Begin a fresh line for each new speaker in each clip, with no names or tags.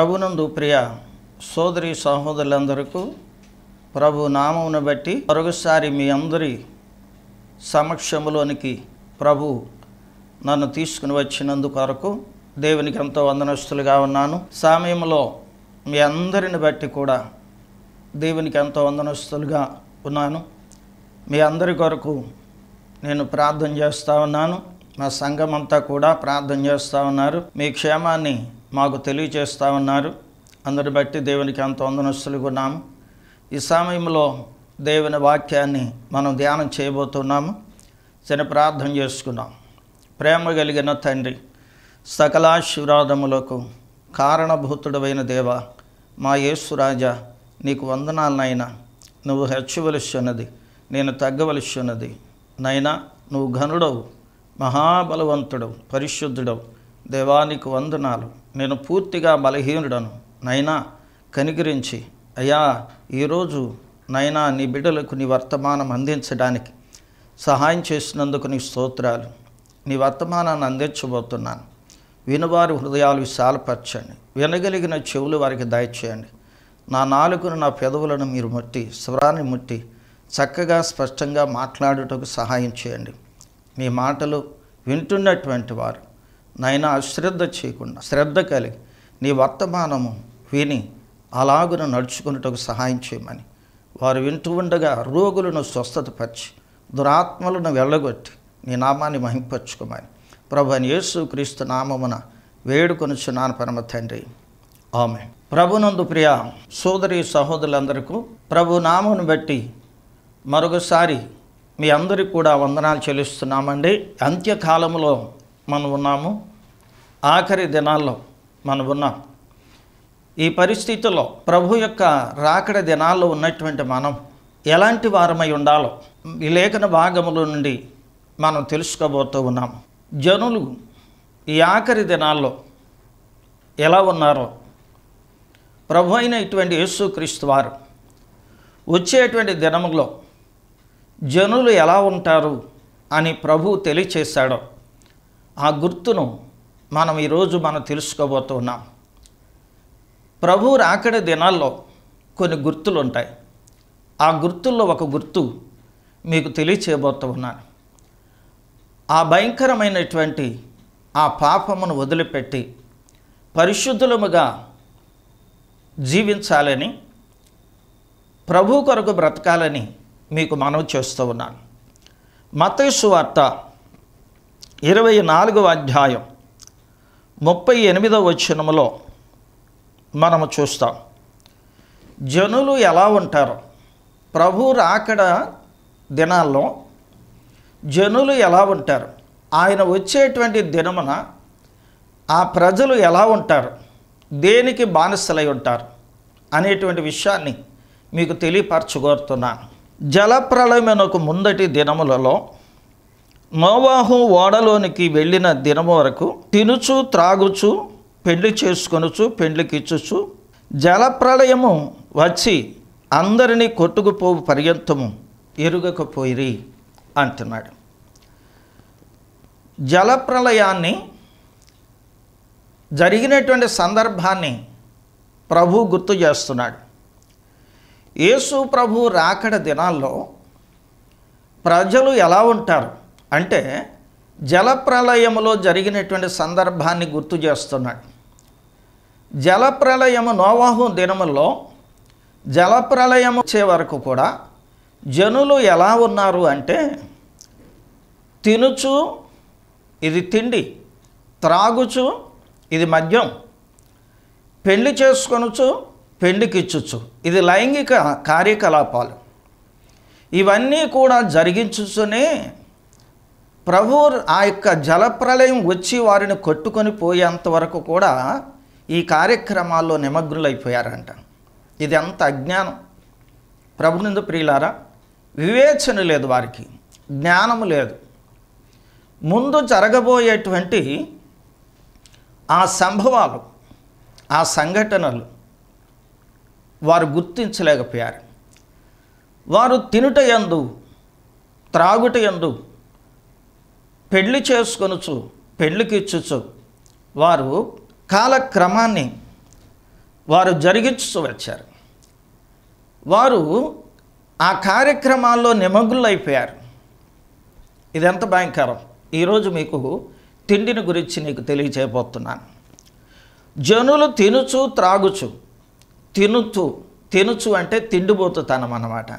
ప్రభునందు ప్రియ సోదరి సహోదరులందరకు ప్రభు నామమును బట్టి మరొకసారి మీ అందరి సమక్షంలోనికి ప్రభు నన్ను తీసుకుని వచ్చినందుకు వరకు దేవునికి ఎంతో వందనస్తులుగా ఉన్నాను సమయంలో మీ అందరిని బట్టి కూడా దేవునికి ఎంతో వందనస్తులుగా ఉన్నాను మీ అందరి కొరకు నేను ప్రార్థన చేస్తూ ఉన్నాను మా సంఘమంతా కూడా ప్రార్థన చేస్తూ ఉన్నారు మీ క్షేమాన్ని మాకు తెలియచేస్తా ఉన్నారు అందరి బట్టి దేవునికి అంత వందనస్తులుగా ఉన్నాము ఈ సమయంలో దేవుని వాక్యాన్ని మనం ధ్యానం చేయబోతున్నాము చిన్న ప్రార్థన చేసుకున్నాం ప్రేమ కలిగిన తండ్రి సకలాశీర్వాదములకు కారణభూతుడమైన దేవ మా యేసురాజా నీకు వందనాలనైనా నువ్వు హెచ్చవలసి ఉన్నది నేను తగ్గవలసి ఉన్నది నైనా నువ్వు ఘనుడవు మహాబలవంతుడవు పరిశుద్ధుడవు దేవానికి వందనాలు నేను పూర్తిగా బలహీనుడను నైనా కనికరించి అయ్యా ఈరోజు నైనా నీ బిడ్డలకు నీ వర్తమానం అందించడానికి సహాయం చేసినందుకు నీ స్తోత్రాలు నీ వర్తమానాన్ని అందించబోతున్నాను వినువారి హృదయాలు విశాలపరచండి వినగలిగిన చెవులు వారికి దయచేయండి నా నాలుగును నా పెదవులను మీరు ముట్టి స్వరాన్ని ముట్టి చక్కగా స్పష్టంగా మాట్లాడుటకు సహాయం చేయండి మీ మాటలు వింటున్నటువంటి వారు నాయన అశ్రద్ధ చేయకుండా శ్రద్ధ కలిగి నీ వర్తమానము విని అలాగున నడుచుకున్నట్టుకు సహాయం చేయమని వారు వింటూ ఉండగా రోగులను పరిచి దురాత్మలను వెళ్ళగొట్టి నీ నామాన్ని మహింపరచుకోమని ప్రభు అని యేసు క్రీస్తు నామమున చున్నాను పరమ తండ్రి ఆమె ప్రభునందు ప్రియ సోదరి సహోదరులందరికీ ప్రభు నామను బట్టి మరొకసారి మీ అందరికీ కూడా వందనాలు చెల్లిస్తున్నామండి అంత్యకాలంలో మనం ఉన్నాము ఆఖరి దినాల్లో మనం ఉన్నాం ఈ పరిస్థితుల్లో ప్రభు యొక్క రాకడ దినాల్లో ఉన్నటువంటి మనం ఎలాంటి వారమై ఉండాలో ఈ లేఖన భాగముల నుండి మనం తెలుసుకోబోతూ ఉన్నాం జనులు ఈ ఆఖరి దినాల్లో ఎలా ఉన్నారో ప్రభు అయిన ఇటువంటి యేసుక్రీస్తు వారు వచ్చేటువంటి దినములో జనులు ఎలా ఉంటారు అని ప్రభు తెలియచేశాడో ఆ గుర్తును మనం ఈరోజు మనం తెలుసుకోబోతున్నాం ప్రభు రాకడ దినాల్లో కొన్ని గుర్తులు ఉంటాయి ఆ గుర్తుల్లో ఒక గుర్తు మీకు తెలియచేయబోతూ ఉన్నాను ఆ భయంకరమైనటువంటి ఆ పాపమును వదిలిపెట్టి పరిశుద్ధులముగా జీవించాలని ప్రభు కొరకు బ్రతకాలని మీకు మనవి చేస్తూ ఉన్నాను మతేసు వార్త ఇరవై నాలుగవ అధ్యాయం ముప్పై ఎనిమిదవ వచ్చినములో మనము చూస్తాం జనులు ఎలా ఉంటారు ప్రభు రాకడ దినాల్లో జనులు ఎలా ఉంటారు ఆయన వచ్చేటువంటి దినమున ఆ ప్రజలు ఎలా ఉంటారు దేనికి బానిసలై ఉంటారు అనేటువంటి విషయాన్ని మీకు తెలియపరచుకోరుతున్నాను జలప్రళయమునకు ముందటి దినములలో మోవాహు ఓడలోనికి వెళ్ళిన దినం వరకు తినుచు త్రాగుచు పెళ్లి చేసుకొనుచు పెళ్లికిచ్చుచు జలప్రళయము వచ్చి అందరినీ కొట్టుకుపోవు పర్యంతము ఎరుగకపోయిరి అంటున్నాడు జలప్రళయాన్ని జరిగినటువంటి సందర్భాన్ని ప్రభు గుర్తు చేస్తున్నాడు యేసు ప్రభు రాకడ దినాల్లో ప్రజలు ఎలా ఉంటారు అంటే జలప్రలయములో జరిగినటువంటి సందర్భాన్ని గుర్తు చేస్తున్నాడు జలప్రలయము నోవాహు దినముల్లో జలప్రలయము వచ్చే వరకు కూడా జనులు ఎలా ఉన్నారు అంటే తినుచు ఇది తిండి త్రాగుచు ఇది మద్యం పెళ్లి చేసుకొనుచు పెళ్లికిచ్చుచు ఇది లైంగిక కార్యకలాపాలు ఇవన్నీ కూడా జరిగించుచునే ప్రభు ఆ యొక్క జలప్రలయం వచ్చి వారిని కొట్టుకొని పోయేంత వరకు కూడా ఈ కార్యక్రమాల్లో నిమగ్నులైపోయారంట ఇది అంత అజ్ఞానం ప్రభునందు ప్రియులారా వివేచన లేదు వారికి జ్ఞానము లేదు ముందు జరగబోయేటువంటి ఆ సంభవాలు ఆ సంఘటనలు వారు గుర్తించలేకపోయారు వారు తినుట ఎందు త్రాగుట ఎందు పెళ్లి చేసుకొనుచు పెళ్లికిచ్చుచు వారు కాలక్రమాన్ని వారు జరిగించు వచ్చారు వారు ఆ కార్యక్రమాల్లో నిమగ్గులైపోయారు ఇదెంత భయంకరం ఈరోజు మీకు తిండిని గురించి నీకు తెలియచేయబోతున్నాను జనులు తినుచు త్రాగుచు తినుతూ తినుచు అంటే తిండిపోతుతనం అన్నమాట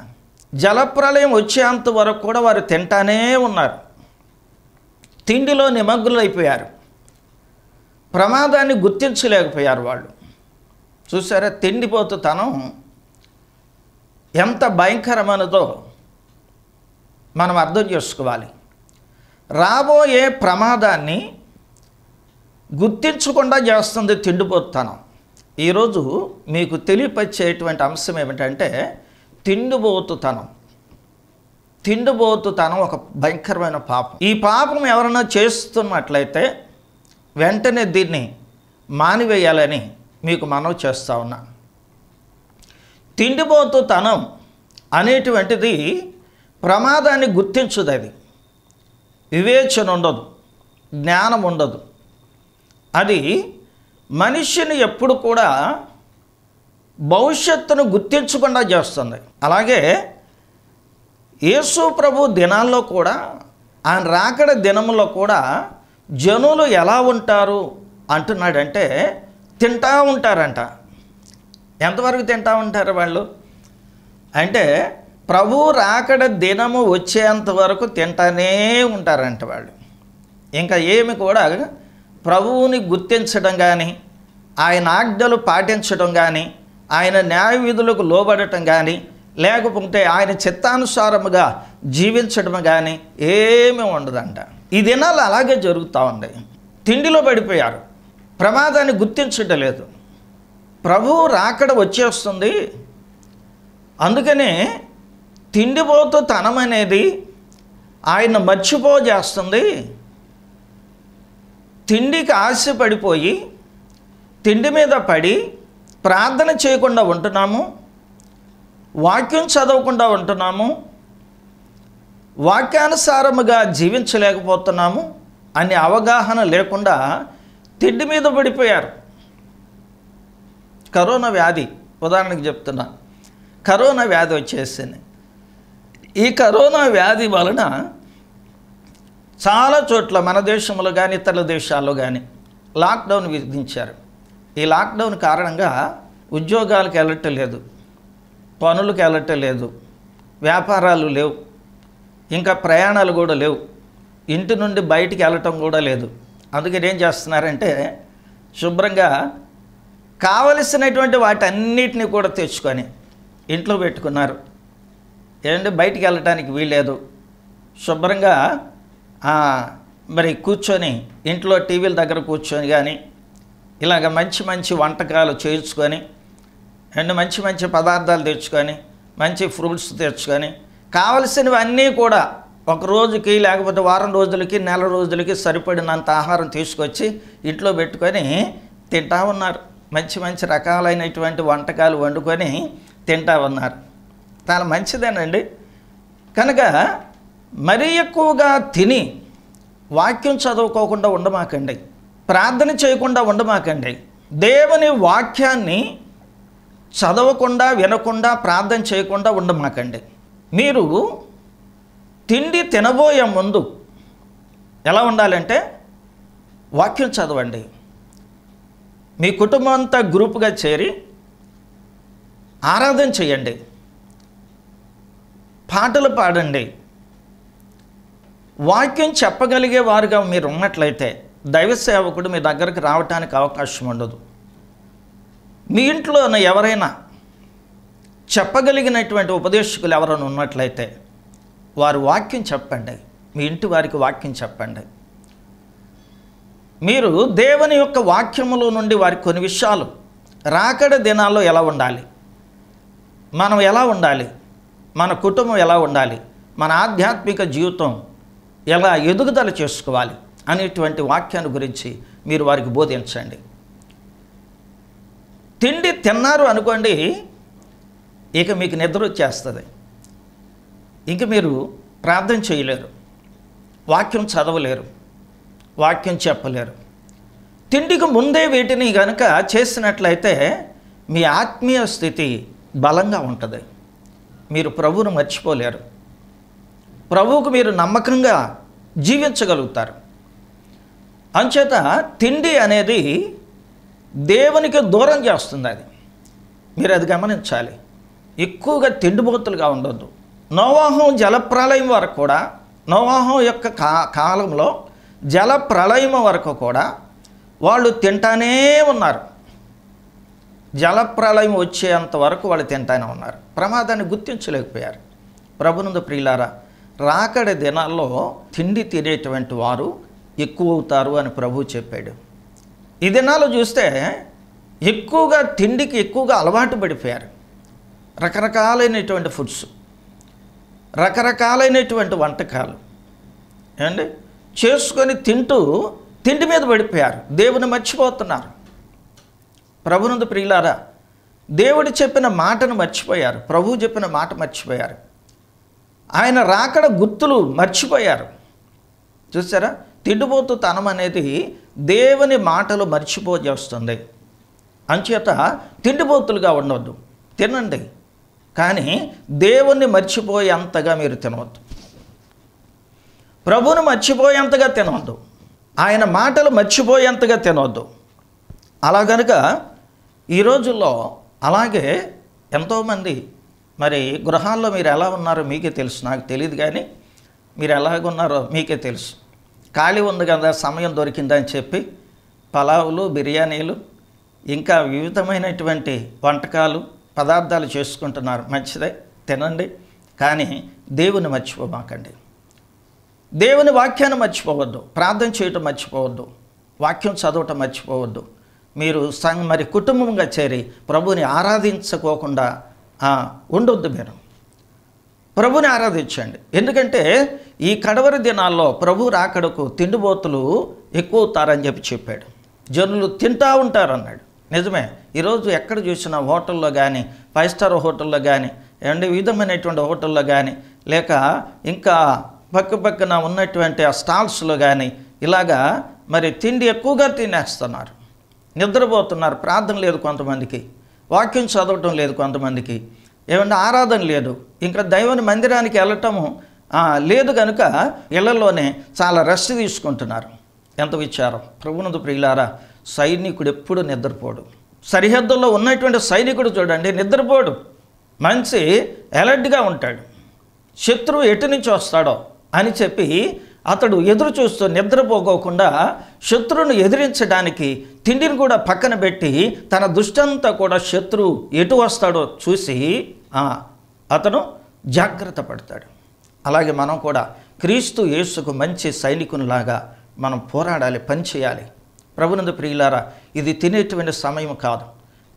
జలప్రలయం వచ్చేంత వరకు కూడా వారు తింటానే ఉన్నారు తిండిలో నిమగ్నులైపోయారు ప్రమాదాన్ని గుర్తించలేకపోయారు వాళ్ళు చూసారా తిండిపోతుతనం ఎంత భయంకరమైనదో మనం అర్థం చేసుకోవాలి రాబోయే ప్రమాదాన్ని గుర్తించకుండా చేస్తుంది తిండిపోతుతనం ఈరోజు మీకు తెలియపరిచేటువంటి అంశం ఏమిటంటే తిండిపోతుతనం తిండిబోతుతనం ఒక భయంకరమైన పాపం ఈ పాపం ఎవరైనా చేస్తున్నట్లయితే వెంటనే దీన్ని మానివేయాలని మీకు మనవి చేస్తూ ఉన్నా తిండిబోతుతనం అనేటువంటిది ప్రమాదాన్ని గుర్తించదు అది వివేచన ఉండదు జ్ఞానం ఉండదు అది మనిషిని ఎప్పుడు కూడా భవిష్యత్తును గుర్తించకుండా చేస్తుంది అలాగే యేసు ప్రభు దినాల్లో కూడా ఆయన రాకడ దినంలో కూడా జనులు ఎలా ఉంటారు అంటున్నాడంటే తింటా ఉంటారంట ఎంతవరకు తింటా ఉంటారు వాళ్ళు అంటే ప్రభు రాకడ దినము వచ్చేంత వరకు తింటానే ఉంటారంట వాళ్ళు ఇంకా ఏమి కూడా ప్రభువుని గుర్తించడం కానీ ఆయన ఆజ్ఞలు పాటించడం కానీ ఆయన న్యాయ విధులకు లోబడటం కానీ లేకపోతే ఆయన చిత్తానుసారముగా జీవించడం కానీ ఏమీ ఉండదంట ఈ దినాలు అలాగే జరుగుతూ ఉంది తిండిలో పడిపోయారు ప్రమాదాన్ని గుర్తించడం లేదు ప్రభు రాకడ వచ్చేస్తుంది అందుకనే తిండిపోతూ తనమనేది ఆయన మర్చిపోజేస్తుంది తిండికి ఆశ పడిపోయి తిండి మీద పడి ప్రార్థన చేయకుండా ఉంటున్నాము వాక్యం చదవకుండా ఉంటున్నాము వాక్యానుసారముగా జీవించలేకపోతున్నాము అనే అవగాహన లేకుండా తిండి మీద పడిపోయారు కరోనా వ్యాధి ఉదాహరణకు చెప్తున్నా కరోనా వ్యాధి వచ్చేసింది ఈ కరోనా వ్యాధి వలన చాలా చోట్ల మన దేశంలో కానీ ఇతర దేశాల్లో కానీ లాక్డౌన్ విధించారు ఈ లాక్డౌన్ కారణంగా ఉద్యోగాలకు వెళ్ళటం లేదు పనులకు వెళ్ళటం లేదు వ్యాపారాలు లేవు ఇంకా ప్రయాణాలు కూడా లేవు ఇంటి నుండి బయటికి వెళ్ళటం కూడా లేదు అందుకని ఏం చేస్తున్నారంటే శుభ్రంగా కావలసినటువంటి వాటన్నిటిని కూడా తెచ్చుకొని ఇంట్లో పెట్టుకున్నారు ఏంటంటే బయటికి వెళ్ళటానికి వీలేదు శుభ్రంగా మరి కూర్చొని ఇంట్లో టీవీల దగ్గర కూర్చొని కానీ ఇలాగ మంచి మంచి వంటకాలు చేయించుకొని అండ్ మంచి మంచి పదార్థాలు తెచ్చుకొని మంచి ఫ్రూట్స్ తెచ్చుకొని కావలసినవన్నీ కూడా ఒక రోజుకి లేకపోతే వారం రోజులకి నెల రోజులకి సరిపడినంత ఆహారం తీసుకొచ్చి ఇంట్లో పెట్టుకొని తింటా ఉన్నారు మంచి మంచి రకాలైనటువంటి వంటకాలు వండుకొని తింటా ఉన్నారు చాలా మంచిదేనండి కనుక మరీ ఎక్కువగా తిని వాక్యం చదువుకోకుండా ఉండమాకండి ప్రార్థన చేయకుండా ఉండమాకండి దేవుని వాక్యాన్ని చదవకుండా వినకుండా ప్రార్థన చేయకుండా ఉండమాకండి మీరు తిండి తినబోయే ముందు ఎలా ఉండాలంటే వాక్యం చదవండి మీ కుటుంబం అంతా గ్రూప్గా చేరి ఆరాధన చేయండి పాటలు పాడండి వాక్యం చెప్పగలిగే వారుగా మీరు ఉన్నట్లయితే దైవ సేవకుడు మీ దగ్గరకు రావటానికి అవకాశం ఉండదు మీ ఇంట్లోన ఎవరైనా చెప్పగలిగినటువంటి ఉపదేశకులు ఎవరైనా ఉన్నట్లయితే వారు వాక్యం చెప్పండి మీ ఇంటి వారికి వాక్యం చెప్పండి మీరు దేవుని యొక్క వాక్యములో నుండి వారి కొన్ని విషయాలు రాకడ దినాల్లో ఎలా ఉండాలి మనం ఎలా ఉండాలి మన కుటుంబం ఎలా ఉండాలి మన ఆధ్యాత్మిక జీవితం ఎలా ఎదుగుదల చేసుకోవాలి అనేటువంటి వాక్యాన్ని గురించి మీరు వారికి బోధించండి తిండి తిన్నారు అనుకోండి ఇక మీకు నిద్ర వచ్చేస్తుంది ఇంక మీరు ప్రార్థన చేయలేరు వాక్యం చదవలేరు వాక్యం చెప్పలేరు తిండికి ముందే వీటిని కనుక చేసినట్లయితే మీ ఆత్మీయ స్థితి బలంగా ఉంటుంది మీరు ప్రభువును మర్చిపోలేరు ప్రభువుకు మీరు నమ్మకంగా జీవించగలుగుతారు అంచేత తిండి అనేది దేవునికి దూరం చేస్తుంది అది మీరు అది గమనించాలి ఎక్కువగా తిండిబోతులుగా ఉండొద్దు నోవాహం జలప్రలయం వరకు కూడా నోవాహం యొక్క కా కాలంలో ప్రళయం వరకు కూడా వాళ్ళు తింటానే ఉన్నారు ప్రళయం వచ్చేంత వరకు వాళ్ళు తింటానే ఉన్నారు ప్రమాదాన్ని గుర్తించలేకపోయారు ప్రభునంద ప్రియులారా రాకడ దినాల్లో తిండి తినేటువంటి వారు ఎక్కువ అవుతారు అని ప్రభు చెప్పాడు ఈ దినాలు చూస్తే ఎక్కువగా తిండికి ఎక్కువగా అలవాటు పడిపోయారు రకరకాలైనటువంటి ఫుడ్స్ రకరకాలైనటువంటి వంటకాలు ఏమండి చేసుకొని తింటూ తిండి మీద పడిపోయారు దేవుని మర్చిపోతున్నారు ప్రభునందు ప్రియులారా దేవుడు చెప్పిన మాటను మర్చిపోయారు ప్రభు చెప్పిన మాట మర్చిపోయారు ఆయన రాకడ గుర్తులు మర్చిపోయారు చూసారా తిండిపోతు తనం అనేది దేవుని మాటలు మర్చిపోజేస్తుంది అంచేత తిండిపోతులుగా ఉండవద్దు తినండి కానీ దేవుణ్ణి మర్చిపోయేంతగా మీరు తినవద్దు ప్రభుని మర్చిపోయేంతగా తినవద్దు ఆయన మాటలు మర్చిపోయేంతగా తినవద్దు అలా కనుక ఈ రోజుల్లో అలాగే ఎంతోమంది మరి గృహాల్లో మీరు ఎలా ఉన్నారో మీకే తెలుసు నాకు తెలియదు కానీ మీరు ఎలాగున్నారో మీకే తెలుసు ఖాళీ ఉంది కదా సమయం దొరికిందని చెప్పి పలావులు బిర్యానీలు ఇంకా వివిధమైనటువంటి వంటకాలు పదార్థాలు చేసుకుంటున్నారు మంచిదే తినండి కానీ దేవుని మర్చిపోమాకండి దేవుని వాక్యాన్ని మర్చిపోవద్దు ప్రార్థన చేయటం మర్చిపోవద్దు వాక్యం చదవటం మర్చిపోవద్దు మీరు సంగ మరి కుటుంబంగా చేరి ప్రభుని ఆరాధించుకోకుండా ఉండొద్దు మీరు ప్రభుని ఆరాధించండి ఎందుకంటే ఈ కడవరి దినాల్లో ప్రభు రాకడకు తిండిబోతులు ఎక్కువ అవుతారని చెప్పి చెప్పాడు జనులు తింటా ఉంటారన్నాడు నిజమే ఈరోజు ఎక్కడ చూసినా హోటల్లో కానీ ఫైవ్ స్టార్ హోటల్లో కానీ ఏమంటే విధమైనటువంటి హోటల్లో కానీ లేక ఇంకా పక్క పక్కన ఉన్నటువంటి ఆ స్టాల్స్లో కానీ ఇలాగా మరి తిండి ఎక్కువగా తినేస్తున్నారు నిద్రపోతున్నారు ప్రార్థన లేదు కొంతమందికి వాక్యం చదవటం లేదు కొంతమందికి ఏమన్నా ఆరాధన లేదు ఇంకా దైవని మందిరానికి వెళ్ళటము లేదు కనుక ఇళ్లలోనే చాలా రెస్ట్ తీసుకుంటున్నారు ఎంత విచారం ప్రభునందు ప్రియులారా సైనికుడు ఎప్పుడు నిద్రపోడు సరిహద్దుల్లో ఉన్నటువంటి సైనికుడు చూడండి నిద్రపోడు మంచి అలర్ట్గా ఉంటాడు శత్రువు ఎటు నుంచి వస్తాడో అని చెప్పి అతడు ఎదురు చూస్తూ నిద్రపోకోకుండా శత్రువును ఎదిరించడానికి తిండిని కూడా పక్కన పెట్టి తన దుష్టంతా కూడా శత్రువు ఎటు వస్తాడో చూసి అతను జాగ్రత్త పడతాడు అలాగే మనం కూడా క్రీస్తు యేసుకు మంచి సైనికునిలాగా మనం పోరాడాలి పనిచేయాలి ప్రభునంద ప్రియులారా ఇది తినేటువంటి సమయం కాదు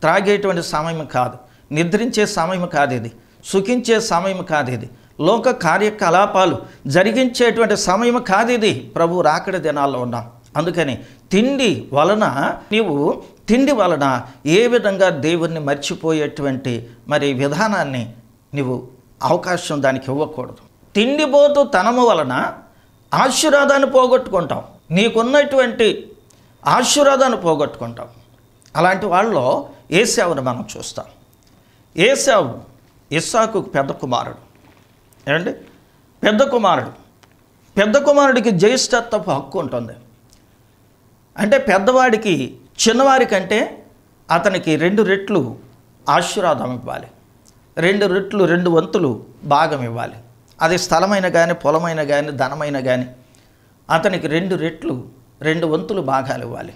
త్రాగేటువంటి సమయం కాదు నిద్రించే సమయం కాదు ఇది సుఖించే సమయం కాదు ఇది లోక కార్యకలాపాలు జరిగించేటువంటి సమయం కాదు ఇది ప్రభు రాకడ దినాల్లో ఉన్నాం అందుకని తిండి వలన నీవు తిండి వలన ఏ విధంగా దేవుణ్ణి మర్చిపోయేటువంటి మరి విధానాన్ని నీవు అవకాశం దానికి ఇవ్వకూడదు తిండిపోతు తనము వలన ఆశీర్వాదాన్ని పోగొట్టుకుంటాం నీకున్నటువంటి ఆశీర్వాదాన్ని పోగొట్టుకుంటాం అలాంటి వాళ్ళలో ఏసావుని మనం చూస్తాం ఏసావు ఇస్సాకు పెద్ద కుమారుడు ఏమండి పెద్ద కుమారుడు పెద్ద కుమారుడికి జ్యేష్ఠత్వపు హక్కు ఉంటుంది అంటే పెద్దవాడికి చిన్నవారి కంటే అతనికి రెండు రెట్లు ఆశీర్వాదం ఇవ్వాలి రెండు రెట్లు రెండు వంతులు భాగం ఇవ్వాలి అది స్థలమైన కానీ పొలమైన కానీ ధనమైన కానీ అతనికి రెండు రెట్లు రెండు వంతులు భాగాలు ఇవ్వాలి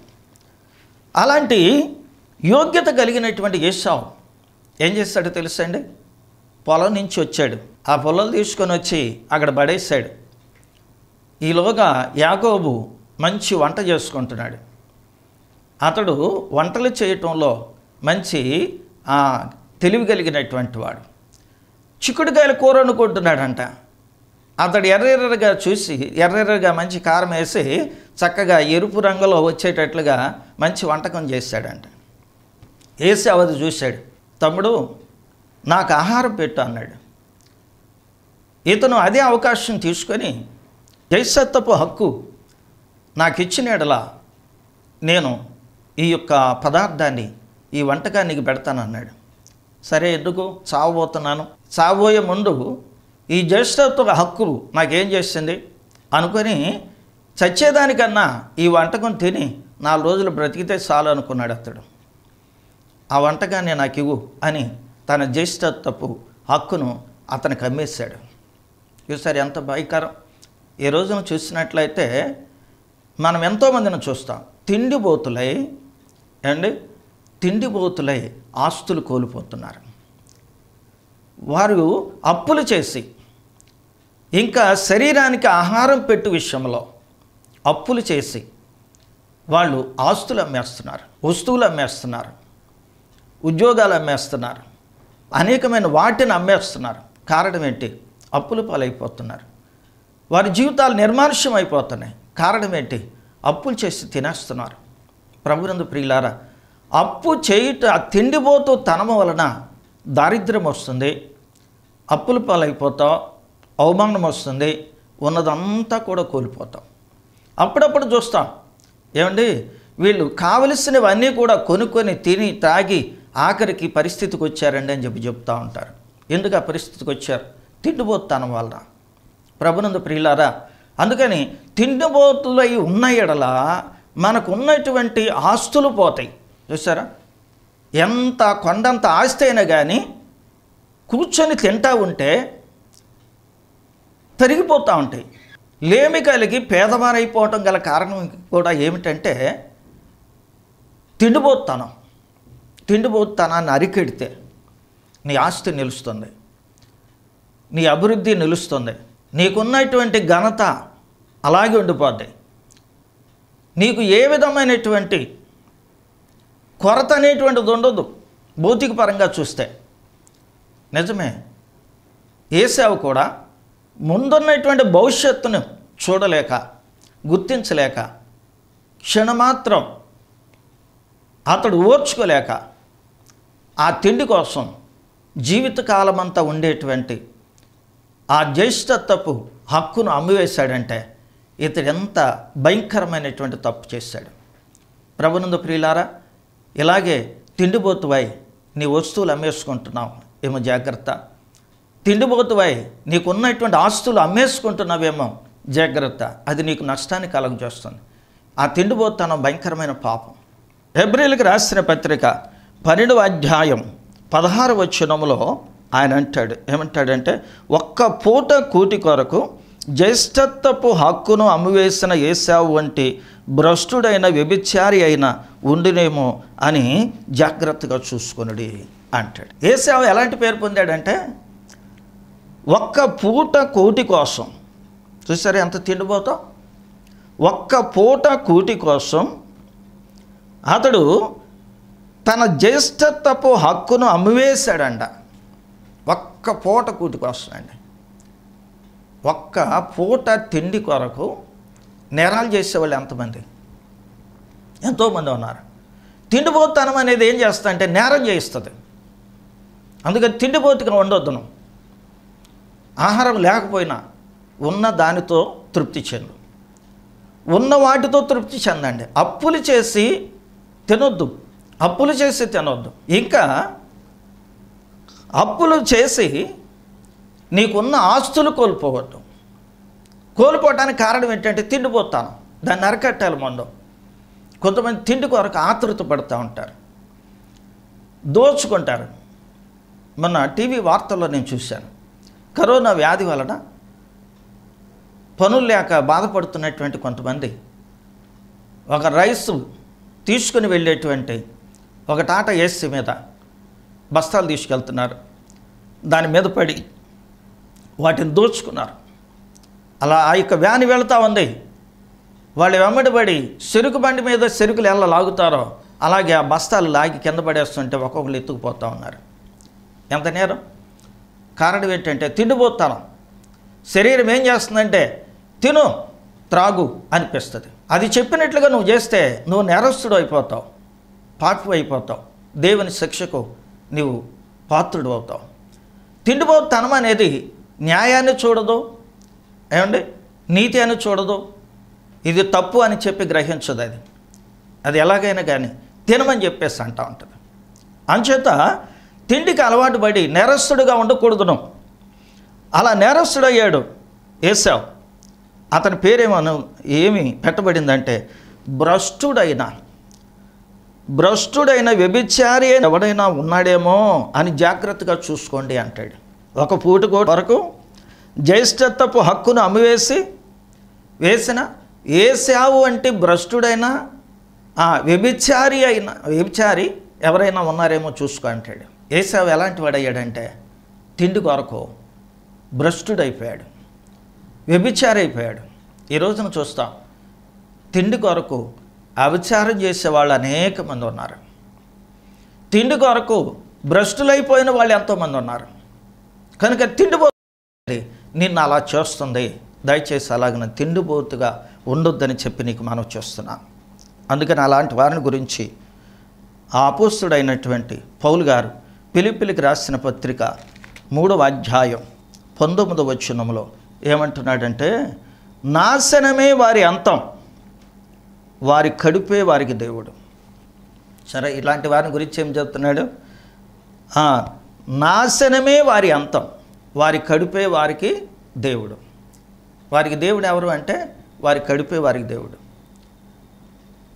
అలాంటి యోగ్యత కలిగినటువంటి యేసావు ఏం చేస్తాడో తెలుసండి పొలం నుంచి వచ్చాడు ఆ పొలం తీసుకొని వచ్చి అక్కడ పడేశాడు ఈలోగా యాగోబు మంచి వంట చేసుకుంటున్నాడు అతడు వంటలు చేయటంలో మంచి తెలివి కలిగినటువంటి వాడు చిక్కుడుకాయల కూర అనుకుంటున్నాడంట అతడు ఎర్రెర్రగా చూసి ఎర్రెర్రగా మంచి కారం వేసి చక్కగా ఎరుపు రంగులో వచ్చేటట్లుగా మంచి వంటకం చేశాడంట వేసి అవధి చూశాడు తమ్ముడు నాకు ఆహారం పెట్టు అన్నాడు ఇతను అదే అవకాశం తీసుకొని జైసత్తపు హక్కు నాకు ఇచ్చిన ఎడల నేను ఈ యొక్క పదార్థాన్ని ఈ వంటకానికి పెడతానన్నాడు సరే ఎందుకు చావబోతున్నాను చావబోయే ముందు ఈ జ్యేష్ఠత్వ హక్కు నాకేం చేసింది అనుకొని చచ్చేదానికన్నా ఈ వంటకం తిని నాలుగు రోజులు బ్రతికితే చాలు అనుకున్నాడు అతడు ఆ వంటకాన్ని నాకు ఇవ్వు అని తన జ్యేష్ఠత్వపు హక్కును అతనికి అమ్మేశాడు చూసారు ఎంత భయకరం ఈ రోజున చూసినట్లయితే మనం ఎంతోమందిని చూస్తాం తిండిబోతులై అండ్ తిండిబోతులై ఆస్తులు కోల్పోతున్నారు వారు అప్పులు చేసి ఇంకా శరీరానికి ఆహారం పెట్టు విషయంలో అప్పులు చేసి వాళ్ళు ఆస్తులు అమ్మేస్తున్నారు వస్తువులు అమ్మేస్తున్నారు ఉద్యోగాలు అమ్మేస్తున్నారు అనేకమైన వాటిని అమ్మేస్తున్నారు కారణం ఏంటి అప్పులు పాలైపోతున్నారు వారి జీవితాలు నిర్మానుష్యం అయిపోతున్నాయి కారణం ఏంటి అప్పులు చేసి తినేస్తున్నారు ప్రభునందు ప్రియులారా అప్పు చేయుట తిండిపోతూ తనము వలన దారిద్ర్యం వస్తుంది అప్పుల పాలైపోతాం అవమానం వస్తుంది ఉన్నదంతా కూడా కోల్పోతాం అప్పుడప్పుడు చూస్తాం ఏమండి వీళ్ళు కావలసినవన్నీ కూడా కొనుక్కొని తిని తాగి ఆఖరికి పరిస్థితికి వచ్చారండి అని చెప్పి చెప్తూ ఉంటారు ఎందుకు ఆ పరిస్థితికి వచ్చారు తిండిపోతాను వలన ప్రభునందు ప్రియులారా అందుకని తిండిబోతులై ఉన్న ఎడల మనకున్నటువంటి ఆస్తులు పోతాయి చూసారా ఎంత కొండంత ఆస్తి అయినా కానీ కూర్చొని తింటా ఉంటే తరిగిపోతూ ఉంటాయి లేమి కలిగి పేదవారైపోవటం గల కారణం కూడా ఏమిటంటే తిండిపోతానం తిండిపోతానాన్ని అరికెడితే నీ ఆస్తి నిలుస్తుంది నీ అభివృద్ధి నిలుస్తుంది నీకున్నటువంటి ఘనత అలాగే ఉండిపోద్ది నీకు ఏ విధమైనటువంటి కొరత అనేటువంటిది ఉండదు భౌతిక పరంగా చూస్తే నిజమే ఏసావు కూడా ముందున్నటువంటి భవిష్యత్తును చూడలేక గుర్తించలేక క్షణమాత్రం అతడు ఓర్చుకోలేక ఆ తిండి కోసం జీవితకాలమంతా ఉండేటువంటి ఆ జ్యేష్ఠత్వపు హక్కును అమ్మివేశాడంటే ఇతడు ఎంత భయంకరమైనటువంటి తప్పు చేశాడు ప్రభునందు ప్రియులారా ఇలాగే తిండిబోతువై నీ వస్తువులు అమ్మేసుకుంటున్నావు ఏమో జాగ్రత్త తిండిబోతువై నీకున్నటువంటి ఆస్తులు అమ్మేసుకుంటున్నావేమో జాగ్రత్త అది నీకు నష్టాన్ని కలగజేస్తుంది ఆ తిండిపోతనం భయంకరమైన పాపం ఏబ్రిల్కి రాసిన పత్రిక పన్నెండవ అధ్యాయం పదహారు వచ్చినములో ఆయన అంటాడు ఏమంటాడంటే ఒక్క పూట కూటి కొరకు జ్యేష్ఠత్వపు హక్కును అమ్మివేసిన ఏసావు వంటి భ్రష్టుడైన వ్యభిచారి అయిన ఉండినేమో అని జాగ్రత్తగా చూసుకునడి అంటాడు ఏసావు ఎలాంటి పేరు పొందాడంటే ఒక్క పూట కోటి కోసం చూసారా ఎంత తిండిపోతాం ఒక్క పూట కూటి కోసం అతడు తన జ్యేష్ఠత్వపు హక్కును అమ్మివేశాడంట ఒక్క పూట కూటి కోసం అండి ఒక్క పూట తిండి కొరకు నేరాలు చేసేవాళ్ళు ఎంతమంది ఎంతోమంది ఉన్నారు తిండిపోతనం అనేది ఏం చేస్తా అంటే నేరం చేయిస్తుంది అందుకని తిండిపోతుగా ఉండొద్దును ఆహారం లేకపోయినా ఉన్న దానితో తృప్తి చెందు ఉన్న వాటితో తృప్తి చెందండి అప్పులు చేసి తినొద్దు అప్పులు చేసి తినొద్దు ఇంకా అప్పులు చేసి నీకున్న ఆస్తులు కోల్పోవద్దు కోల్పోవడానికి కారణం ఏంటంటే తిండిపోతాను దాన్ని అరకట్టాలి మొండం కొంతమంది తిండి కొరకు ఆతృత పడుతూ ఉంటారు దోచుకుంటారు మొన్న టీవీ వార్తల్లో నేను చూశాను కరోనా వ్యాధి వలన పనులు లేక బాధపడుతున్నటువంటి కొంతమంది ఒక రైస్ తీసుకుని వెళ్ళేటువంటి ఒక టాటా ఏసీ మీద బస్తాలు తీసుకెళ్తున్నారు దాని మీద పడి వాటిని దోచుకున్నారు అలా ఆ యొక్క వ్యాన్ వెళుతూ ఉంది వాళ్ళు వెంబడిబడి చెరుకు బండి మీద చెరుకులు ఎలా లాగుతారో అలాగే ఆ బస్తాలు లాగి కింద పడేస్తుంటే ఒక్కొక్కరు ఎత్తుకుపోతూ ఉన్నారు ఎంత నేరం కారణం ఏంటంటే తిండిపోతాను శరీరం ఏం చేస్తుందంటే తిను త్రాగు అనిపిస్తుంది అది చెప్పినట్లుగా నువ్వు చేస్తే నువ్వు నేరస్తుడు అయిపోతావు పాపి అయిపోతావు దేవుని శిక్షకు నీవు పాత్రుడు అవుతావు తిండిపోతనం అనేది న్యాయాన్ని చూడదు ఏమండి నీతి అని చూడదు ఇది తప్పు అని చెప్పి గ్రహించదు అది అది ఎలాగైనా కానీ తినమని చెప్పేసి అంటూ ఉంటుంది అంచేత తిండికి అలవాటు పడి నేరస్తుడిగా ఉండకూడదును అలా నేరస్తుడయ్యాడు ఏసావు అతని పేరేమను ఏమి పెట్టబడిందంటే భ్రష్టుడైన భ్రష్టుడైన వ్యభిచారి ఎవడైనా ఉన్నాడేమో అని జాగ్రత్తగా చూసుకోండి అంటాడు ఒక పూట వరకు జ్యేష్ఠత్వపు హక్కును అమ్మివేసి వేసిన ఏ సేవు అంటే భ్రష్టుడైనా వ్యభిచారి అయినా వ్యభిచారి ఎవరైనా ఉన్నారేమో చూసుకో అంటాడు సేవ ఎలాంటి వాడయ్యాడంటే తిండి కొరకు భ్రష్టుడైపోయాడు వ్యభిచారి అయిపోయాడు ఈ రోజున చూస్తాం తిండి కొరకు అవిచారం చేసేవాళ్ళు అనేక మంది ఉన్నారు తిండి కొరకు భ్రష్టులైపోయిన వాళ్ళు ఎంతోమంది ఉన్నారు కనుక తిండిపోతుంది నిన్ను అలా చేస్తుంది దయచేసి అలాగిన తిండిపోతుగా ఉండొద్దని చెప్పి నీకు మనం చేస్తున్నా అందుకని అలాంటి వారిని గురించి ఆ అపోస్తుడైనటువంటి పౌలు గారు పిలిపిలికి రాసిన పత్రిక మూడవ అధ్యాయం పంతొమ్మిదవ వచ్చినంలో ఏమంటున్నాడంటే నాశనమే వారి అంతం వారి కడుపే వారికి దేవుడు సరే ఇలాంటి వారిని గురించి ఏం చెప్తున్నాడు నాశనమే వారి అంతం వారి కడుపే వారికి దేవుడు వారికి దేవుడు ఎవరు అంటే వారి కడుపే వారికి దేవుడు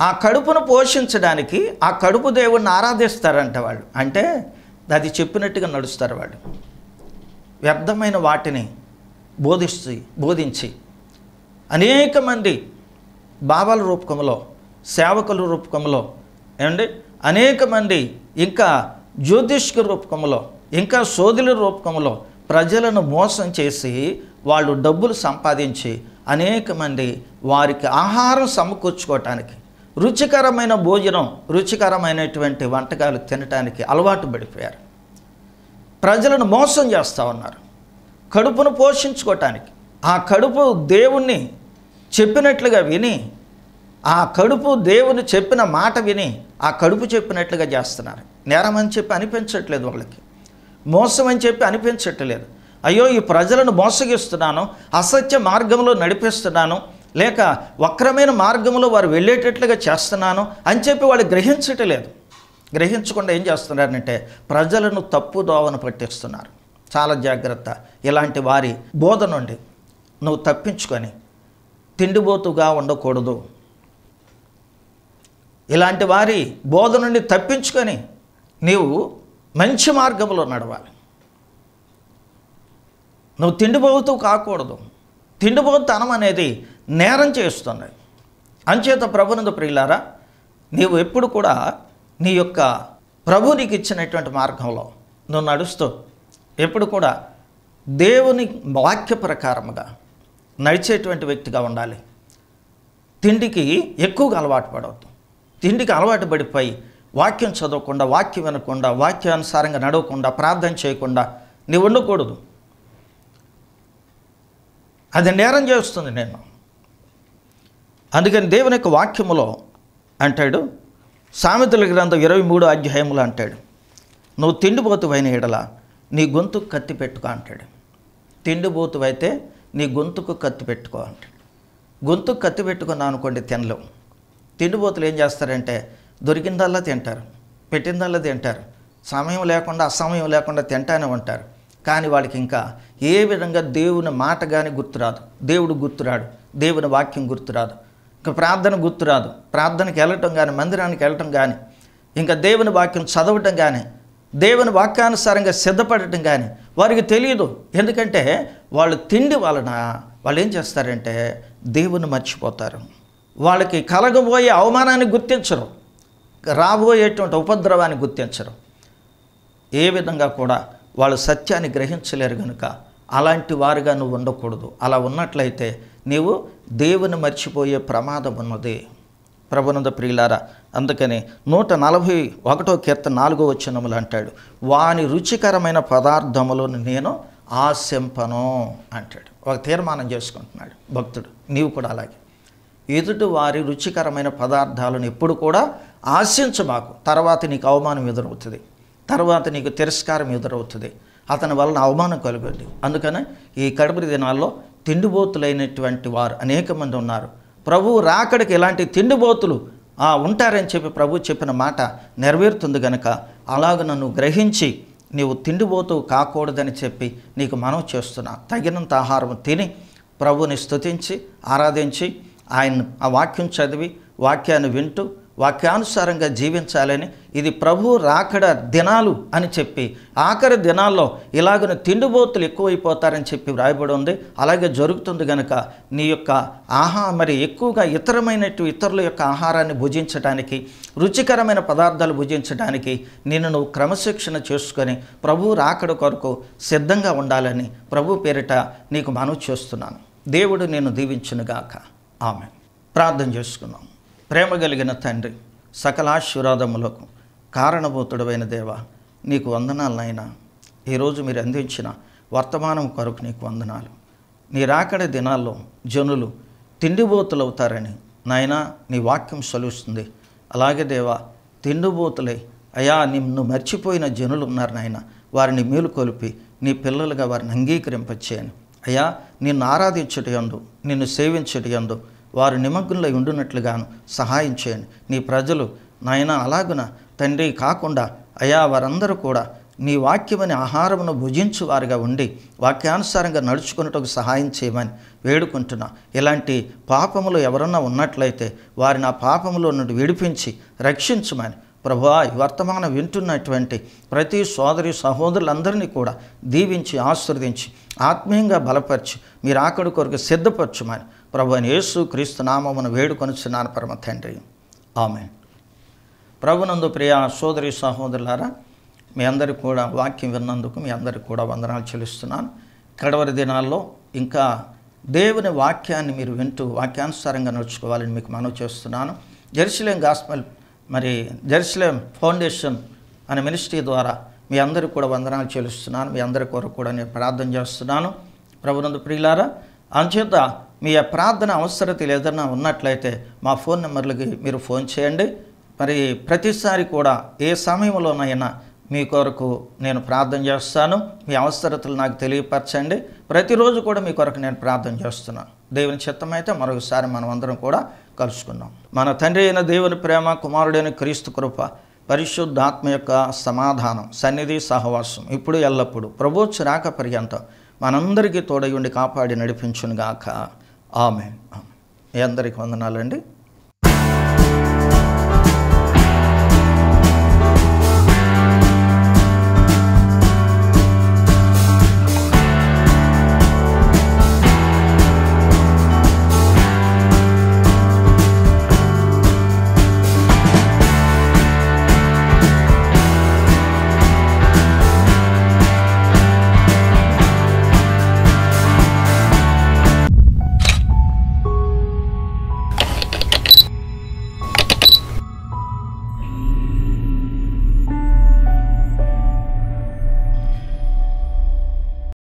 ఆ కడుపును పోషించడానికి ఆ కడుపు దేవుడిని ఆరాధిస్తారంట వాళ్ళు అంటే అది చెప్పినట్టుగా నడుస్తారు వాళ్ళు వ్యర్థమైన వాటిని బోధిస్తూ బోధించి అనేక మంది బాబాల రూపకంలో సేవకుల రూపకంలో ఏమండి అనేక మంది ఇంకా జ్యోతిష్క రూపకంలో ఇంకా సోదుల రూపంలో ప్రజలను మోసం చేసి వాళ్ళు డబ్బులు సంపాదించి అనేక మంది వారికి ఆహారం సమకూర్చుకోవటానికి రుచికరమైన భోజనం రుచికరమైనటువంటి వంటకాలు తినటానికి అలవాటు పడిపోయారు ప్రజలను మోసం చేస్తూ ఉన్నారు కడుపును పోషించుకోవటానికి ఆ కడుపు దేవుణ్ణి చెప్పినట్లుగా విని ఆ కడుపు దేవుని చెప్పిన మాట విని ఆ కడుపు చెప్పినట్లుగా చేస్తున్నారు నేరం అని చెప్పి అనిపించట్లేదు వాళ్ళకి మోసం అని చెప్పి అనిపించట్లేదు అయ్యో ఈ ప్రజలను మోసగిస్తున్నాను అసత్య మార్గంలో నడిపిస్తున్నాను లేక వక్రమైన మార్గంలో వారు వెళ్ళేటట్లుగా చేస్తున్నాను అని చెప్పి వాళ్ళు గ్రహించటలేదు గ్రహించకుండా ఏం చేస్తున్నారంటే ప్రజలను తప్పు దోవన పట్టిస్తున్నారు చాలా జాగ్రత్త ఇలాంటి వారి బోధ నుండి నువ్వు తప్పించుకొని తిండిబోతుగా ఉండకూడదు ఇలాంటి వారి బోధ నుండి తప్పించుకొని నీవు మంచి మార్గంలో నడవాలి నువ్వు తిండిపోతూ కాకూడదు తిండిపోతనం అనేది నేరం చేస్తున్నాయి అంచేత ప్రభునందు ప్రియులారా నీవు ఎప్పుడు కూడా నీ యొక్క ప్రభు నీకు ఇచ్చినటువంటి మార్గంలో నువ్వు నడుస్తూ ఎప్పుడు కూడా దేవుని వాక్య ప్రకారముగా నడిచేటువంటి వ్యక్తిగా ఉండాలి తిండికి ఎక్కువగా అలవాటు పడవద్దు తిండికి అలవాటు పడిపోయి వాక్యం చదవకుండా వాక్యం వినకుండా వాక్యానుసారంగా నడవకుండా ప్రార్థన చేయకుండా నీవు ఉండకూడదు అది నేరం చేస్తుంది నేను అందుకని దేవుని యొక్క వాక్యములో అంటాడు సామెతల గ్రంథం ఇరవై మూడు అధ్యాయములు అంటాడు నువ్వు తిండిపోతువైన ఎడల నీ గొంతుకు కత్తి పెట్టుకో అంటాడు అయితే నీ గొంతుకు కత్తి పెట్టుకో అంటాడు గొంతుకు కత్తి పెట్టుకున్నావు అనుకోండి తినలేవు తిండిపోతులు ఏం చేస్తారంటే దొరికిందల్లా తింటారు పెట్టిందల్లా తింటారు సమయం లేకుండా అసమయం లేకుండా తింటానే ఉంటారు కానీ వాళ్ళకి ఇంకా ఏ విధంగా దేవుని మాట కానీ గుర్తురాదు దేవుడు గుర్తురాడు దేవుని వాక్యం గుర్తురాదు ఇంకా ప్రార్థన గుర్తురాదు ప్రార్థనకి వెళ్ళటం కానీ మందిరానికి వెళ్ళటం కానీ ఇంకా దేవుని వాక్యం చదవటం కానీ దేవుని వాక్యానుసారంగా సిద్ధపడటం కానీ వారికి తెలియదు ఎందుకంటే వాళ్ళు తిండి వలన వాళ్ళు ఏం చేస్తారంటే దేవుని మర్చిపోతారు వాళ్ళకి కలగబోయే అవమానాన్ని గుర్తించరు రాబోయేటువంటి ఉపద్రవాన్ని గుర్తించరు ఏ విధంగా కూడా వాళ్ళు సత్యాన్ని గ్రహించలేరు కనుక అలాంటి వారుగా నువ్వు ఉండకూడదు అలా ఉన్నట్లయితే నీవు దేవుని మర్చిపోయే ప్రమాదం ఉన్నది ప్రభునంద ప్రియులారా అందుకని నూట నలభై ఒకటో కీర్త నాలుగో వచ్చినములు అంటాడు వాని రుచికరమైన పదార్థములను నేను ఆశింపను అంటాడు ఒక తీర్మానం చేసుకుంటున్నాడు భక్తుడు నీవు కూడా అలాగే ఎదుటి వారి రుచికరమైన పదార్థాలను ఎప్పుడు కూడా ఆశించు మాకు తర్వాత నీకు అవమానం ఎదురవుతుంది తర్వాత నీకు తిరస్కారం ఎదురవుతుంది అతని వలన అవమానం కలుగుతుంది అందుకని ఈ కడపరి దినాల్లో తిండిబోతులైనటువంటి వారు అనేక మంది ఉన్నారు ప్రభువు రాకడికి ఇలాంటి తిండిబోతులు ఉంటారని చెప్పి ప్రభు చెప్పిన మాట నెరవేరుతుంది గనక అలాగ నన్ను గ్రహించి నీవు తిండిబోతు కాకూడదని చెప్పి నీకు మనం చేస్తున్నా తగినంత ఆహారం తిని ప్రభుని స్తుతించి ఆరాధించి ఆయన ఆ వాక్యం చదివి వాక్యాన్ని వింటూ వాక్యానుసారంగా జీవించాలని ఇది ప్రభు రాకడ దినాలు అని చెప్పి ఆఖరి దినాల్లో ఇలాగన తిండిబోతులు ఎక్కువైపోతారని చెప్పి వ్రాయబడి ఉంది అలాగే జరుగుతుంది కనుక నీ యొక్క ఆహా మరి ఎక్కువగా ఇతరమైనట్టు ఇతరుల యొక్క ఆహారాన్ని భుజించడానికి రుచికరమైన పదార్థాలు భుజించడానికి నేను నువ్వు క్రమశిక్షణ చేసుకొని ప్రభు రాకడ కొరకు సిద్ధంగా ఉండాలని ప్రభు పేరిట నీకు మనవి చేస్తున్నాను దేవుడు నేను దీవించునుగాక ఆమె ప్రార్థన చేసుకున్నాం ప్రేమ కలిగిన తండ్రి సకల ఆశీర్వాదములకు కారణభూతుడమైన దేవ నీకు వందనాలు వందనాలనైనా ఈరోజు మీరు అందించిన వర్తమానం కొరకు నీకు వందనాలు నీ రాకడ దినాల్లో జనులు తిండిబోతులవుతారని నాయన నీ వాక్యం సొలుస్తుంది అలాగే దేవా తిండిబోతులై అయా నిన్ను మర్చిపోయిన జనులు ఉన్నారు నాయన వారిని మేలుకొలిపి నీ పిల్లలుగా వారిని అంగీకరింపచేయను అయ్యా నిన్ను ఆరాధించుటయందు నిన్ను సేవించుటయందు వారు నిమగ్నులై ఉండునట్లుగాను సహాయం చేయండి నీ ప్రజలు నాయన అలాగున తండ్రి కాకుండా అయా వారందరూ కూడా నీ వాక్యమని ఆహారమును వారిగా ఉండి వాక్యానుసారంగా నడుచుకున్నట్టుకు సహాయం చేయమని వేడుకుంటున్నా ఇలాంటి పాపములు ఎవరన్నా ఉన్నట్లయితే వారిని ఆ పాపములో నుండి విడిపించి రక్షించమని ప్రభువా వర్తమానం వింటున్నటువంటి ప్రతి సోదరి సహోదరులందరినీ కూడా దీవించి ఆశీర్దించి ఆత్మీయంగా బలపరిచి మీరు ఆకడి కొరకు సిద్ధపరచుమని ప్రభు అని యేసు క్రీస్తు నామమును చిన్నాను పరమ తండ్రి ఆమె ప్రభునందు ప్రియ సోదరి సహోదరులారా మీ అందరికి కూడా వాక్యం విన్నందుకు మీ అందరికి కూడా వందనాలు చెల్లిస్తున్నాను కడవరి దినాల్లో ఇంకా దేవుని వాక్యాన్ని మీరు వింటూ వాక్యానుసారంగా నడుచుకోవాలని మీకు మనవి చేస్తున్నాను జెరూసలేం గాస్మల్ మరి జెరూసలేం ఫౌండేషన్ అనే మినిస్ట్రీ ద్వారా మీ అందరికి కూడా వందనాలు చెల్లిస్తున్నాను మీ అందరి కొరకు కూడా నేను ప్రార్థన చేస్తున్నాను ప్రభునందు ప్రియులారా అందుచేత మీ ప్రార్థన అవసరత ఏదైనా ఉన్నట్లయితే మా ఫోన్ నెంబర్లకి మీరు ఫోన్ చేయండి మరి ప్రతిసారి కూడా ఏ సమయంలోనైనా మీ కొరకు నేను ప్రార్థన చేస్తాను మీ అవసరతలు నాకు తెలియపరచండి ప్రతిరోజు కూడా మీ కొరకు నేను ప్రార్థన చేస్తున్నాను దేవుని చిత్తమైతే మరొకసారి మనం అందరం కూడా కలుసుకున్నాం మన తండ్రి అయిన దేవుని ప్రేమ కుమారుడైన క్రీస్తు కృప పరిశుద్ధాత్మ యొక్క సమాధానం సన్నిధి సహవాసం ఇప్పుడు ఎల్లప్పుడూ ప్రభుత్వ రాక పర్యంతం మనందరికీ తోడయ్యుండి కాపాడి నడిపించునుగాక ఆమె మీ అందరికి వందనాలండి